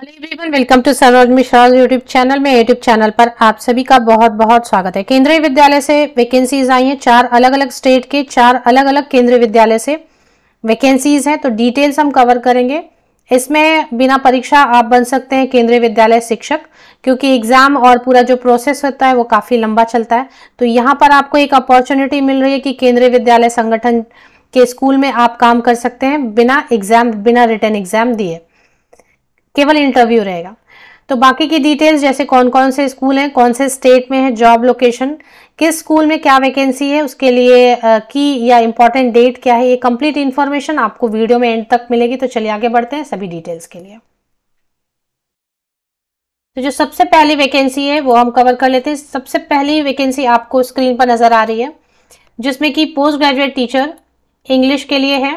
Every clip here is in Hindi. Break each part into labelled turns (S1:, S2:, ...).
S1: hello everyone welcome to Saroj Mishra YouTube channel में यूट्यूब चैनल पर आप सभी का बहुत बहुत स्वागत है केंद्रीय विद्यालय से वैकेंसीज आई हैं चार अलग अलग स्टेट के चार अलग अलग केंद्रीय विद्यालय से वैकेंसीज हैं तो डिटेल्स हम कवर करेंगे इसमें बिना परीक्षा आप बन सकते हैं केंद्रीय विद्यालय शिक्षक क्योंकि एग्जाम और पूरा जो प्रोसेस होता है वो काफ़ी लंबा चलता है तो यहाँ पर आपको एक अपॉर्चुनिटी मिल रही है कि केंद्रीय विद्यालय संगठन के स्कूल में आप काम कर सकते हैं बिना एग्जाम बिना रिटर्न एग्जाम दिए केवल इंटरव्यू रहेगा तो बाकी की डिटेल्स जैसे कौन कौन से स्कूल हैं कौन से स्टेट में है जॉब लोकेशन किस स्कूल में क्या वैकेंसी है उसके लिए की या इम्पॉर्टेंट डेट क्या है ये कंप्लीट इन्फॉर्मेशन आपको वीडियो में एंड तक मिलेगी तो चलिए आगे बढ़ते हैं सभी डिटेल्स के लिए तो जो सबसे पहली वैकेंसी है वो हम कवर कर लेते हैं सबसे पहली वैकेंसी आपको स्क्रीन पर नज़र आ रही है जिसमें कि पोस्ट ग्रेजुएट टीचर इंग्लिश के लिए है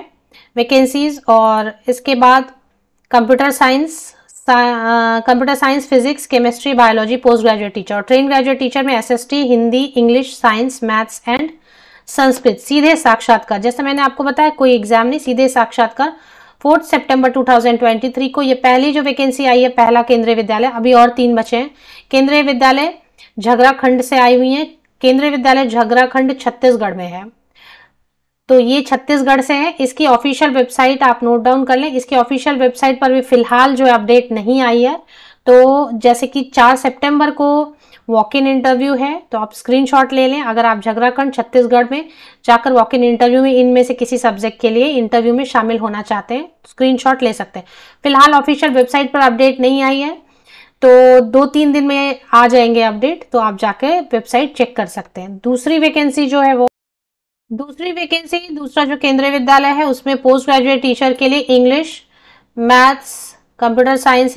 S1: वैकेंसीज़ और इसके बाद computer science computer science physics chemistry biology post graduate teacher और ट्रेन ग्रेजुएट टीचर में SST Hindi English science maths and Sanskrit सीधे साक्षात्कार जैसे मैंने आपको बताया कोई एग्जाम नहीं सीधे साक्षात्कार फोर्थ सितंबर 2023 को ये पहली जो वैकेंसी आई है पहला केंद्रीय विद्यालय अभी और तीन बचे हैं केंद्रीय विद्यालय झगराखंड से आई हुई हैं केंद्रीय विद्यालय झगराखंड छत्तीसगढ़ में है तो ये छत्तीसगढ़ से है इसकी ऑफिशियल वेबसाइट आप नोट डाउन कर लें इसकी ऑफिशियल वेबसाइट पर भी फिलहाल जो अपडेट नहीं आई है तो जैसे कि चार सितंबर को वॉक इन इंटरव्यू है तो आप स्क्रीनशॉट ले लें अगर आप झगड़ाखंड छत्तीसगढ़ में जाकर वॉक इन इंटरव्यू में इनमें से किसी सब्जेक्ट के लिए इंटरव्यू में शामिल होना चाहते हैं स्क्रीनशॉट तो ले सकते हैं फिलहाल ऑफिशियल वेबसाइट पर अपडेट नहीं आई है तो दो तीन दिन में आ जाएंगे अपडेट तो आप जाके वेबसाइट चेक कर सकते हैं दूसरी वैकेंसी जो है वो दूसरी वैकेंसी दूसरा जो केंद्रीय विद्यालय है उसमें पोस्ट ग्रेजुएट टीचर के लिए English maths computer science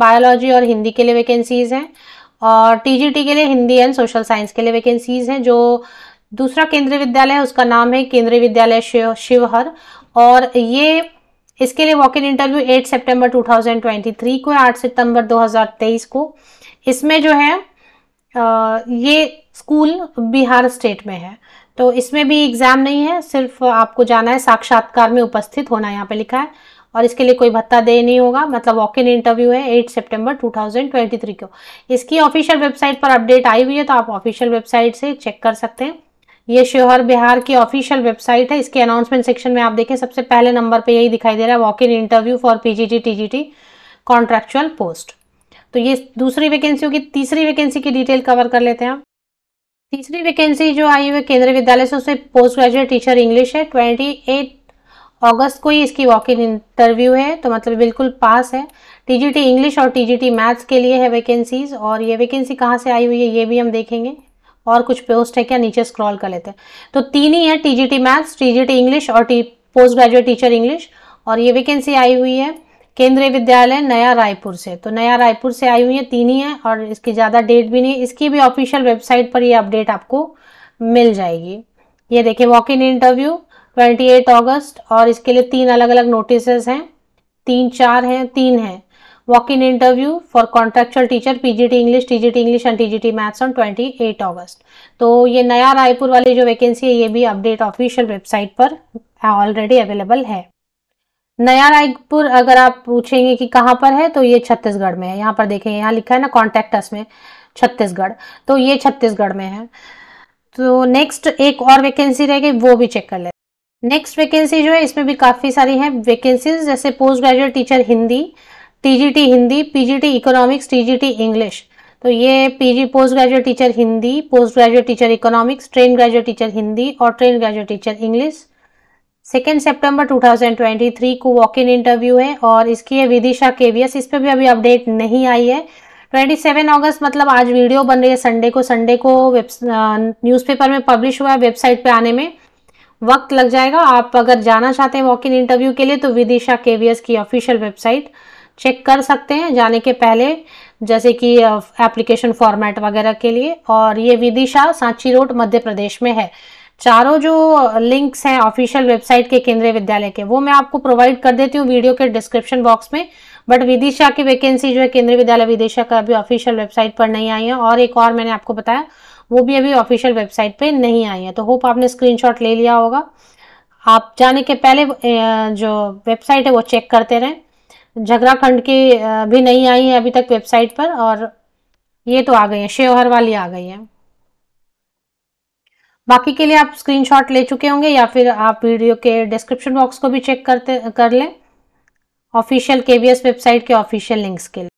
S1: biology और हिंदी के लिए वैकेंसीज़ हैं और टीजीटी के लिए हिंदी एंड सोशल साइंस के लिए वैकेंसीज़ हैं जो दूसरा केंद्रीय विद्यालय है उसका नाम है केंद्रीय विद्यालय शिवहर और ये इसके लिए वॉक इन इंटरव्यू 8 सितंबर 2023 को है 8 सितंबर 2023 को इसमें जो है ये स्कूल बिहार स्टेट में है तो इसमें भी एग्ज़ाम नहीं है सिर्फ आपको जाना है साक्षात्कार में उपस्थित होना यहाँ पे लिखा है और इसके लिए कोई भत्ता दे नहीं होगा मतलब वॉक इन इंटरव्यू है 8 सितंबर 2023 को इसकी ऑफिशियल वेबसाइट पर अपडेट आई हुई है तो आप ऑफिशियल वेबसाइट से चेक कर सकते हैं ये श्योहर बिहार की ऑफिशियल वेबसाइट है इसके अनाउंसमेंट सेक्शन में आप देखें सबसे पहले नंबर पर यही दिखाई दे रहा है walk in interview for P G contractual post तो ये दूसरी वैकेंसी की तीसरी वैकेंसी की डिटेल कवर कर लेते हैं तीसरी वैकेंसी जो आई हुई केंद्रीय विद्यालय से उसे पोस्ट ग्रेजुएट टीचर इंग्लिश है ट्वेंटी एट अगस्त को ही इसकी वॉक इन इंटरव्यू है तो मतलब बिल्कुल पास है टीजीटी इंग्लिश और टीजीटी मैथ्स के लिए है वैकेंसीज और ये वैकेंसी कहाँ से आई हुई है ये भी हम देखेंगे और कुछ पोस्ट है क्या नीचे स्क्रॉल कर लेते हैं तो तीन ही है टी मैथ्स टी इंग्लिश और T post graduate teacher English और ये वैकेंसी आई हुई है केंद्रीय विद्यालय नया रायपुर से तो नया रायपुर से आई हुई है तीन ही है और इसकी ज़्यादा डेट भी नहीं इसकी भी ऑफिशियल वेबसाइट पर ये अपडेट आपको मिल जाएगी ये देखिए वॉक इन इंटरव्यू 28 अगस्त और इसके लिए तीन अलग अलग नोटिस हैं तीन चार हैं तीन हैं walk in interview for contractual teacher PGT English TGT English and TGT maths on 28 August तो ये नया रायपुर वाली जो वैकेंसी है ये भी अपडेट ऑफिशियल वेबसाइट पर ऑलरेडी अवेलेबल है नया रायपुर अगर आप पूछेंगे कि कहाँ पर है तो ये छत्तीसगढ़ में है यहाँ पर देखें यहाँ लिखा है ना कॉन्टेक्ट में छत्तीसगढ़ तो ये छत्तीसगढ़ में है तो नेक्स्ट एक और वैकेंसी रहेगी वो भी चेक कर ले नेक्स्ट वैकेंसी जो है इसमें भी काफ़ी सारी हैं वैकेंसीज जैसे post graduate teacher Hindi TGT Hindi PGT economics TGT English तो ये PG post graduate teacher Hindi post graduate teacher economics train graduate teacher Hindi और train graduate teacher English second twenty 2023 को वॉक इन इंटरव्यू है और इसकी है विदिशा केवीएस इस पर भी अभी अपडेट नहीं आई है 27 अगस्त मतलब आज वीडियो बन रही है संडे को संडे को वेब न्यूज़पेपर में पब्लिश हुआ है वेबसाइट पे आने में वक्त लग जाएगा आप अगर जाना चाहते हैं वॉक इन इंटरव्यू के लिए तो विदिशा केवीएस की ऑफिशियल वेबसाइट चेक कर सकते हैं जाने के पहले जैसे कि एप्लीकेशन फॉर्मेट वगैरह के लिए और ये विदिशा सांची रोड मध्य प्रदेश में है चारों जो लिंक्स हैं ऑफिशियल वेबसाइट के केंद्रीय विद्यालय के वो मैं आपको प्रोवाइड कर देती हूँ वीडियो के डिस्क्रिप्शन बॉक्स में बट विदिशा की वैकेंसी जो है केंद्रीय विद्यालय विदिशा का अभी ऑफिशियल वेबसाइट पर नहीं आई है और एक और मैंने आपको बताया वो भी अभी ऑफिशियल वेबसाइट पर नहीं आई है तो होप आपने स्क्रीन ले लिया होगा आप जाने के पहले जो वेबसाइट है वो चेक करते रहें झगड़ाखंड की भी नहीं आई है अभी तक वेबसाइट पर और ये तो आ गई है शेवहर वाली आ गई है बाकी के लिए आप स्क्रीनशॉट ले चुके होंगे या फिर आप वीडियो के डिस्क्रिप्शन बॉक्स को भी चेक करते कर लें ऑफिशियल के वेबसाइट के ऑफिशियल लिंक्स के लिए